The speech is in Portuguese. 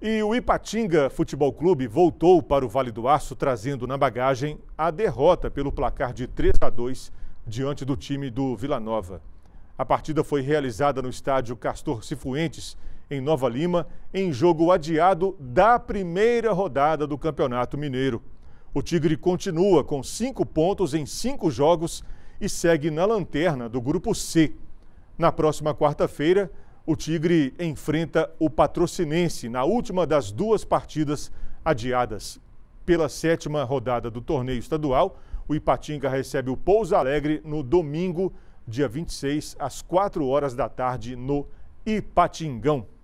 E o Ipatinga Futebol Clube voltou para o Vale do Aço, trazendo na bagagem a derrota pelo placar de 3 a 2 diante do time do Vila Nova. A partida foi realizada no estádio Castor Cifuentes, em Nova Lima, em jogo adiado da primeira rodada do Campeonato Mineiro. O Tigre continua com cinco pontos em cinco jogos e segue na lanterna do Grupo C. Na próxima quarta-feira, o Tigre enfrenta o Patrocinense na última das duas partidas adiadas. Pela sétima rodada do torneio estadual, o Ipatinga recebe o Pouso Alegre no domingo, dia 26, às 4 horas da tarde, no Ipatingão.